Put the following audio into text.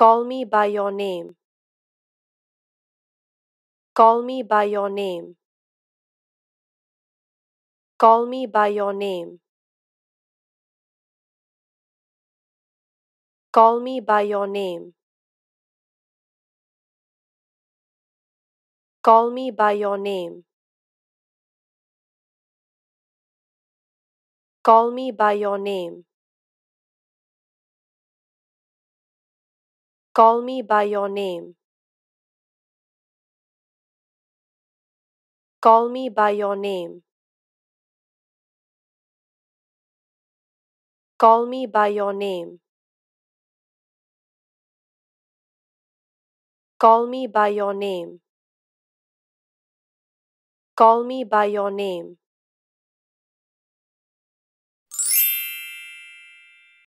Call me by your name. Call me by your name. Call me by your name. Call me by your name. Call me by your name. Call me by your name. Call me by your name. Call me by your name. Call me by your name. Call me by your name. Call me by your name.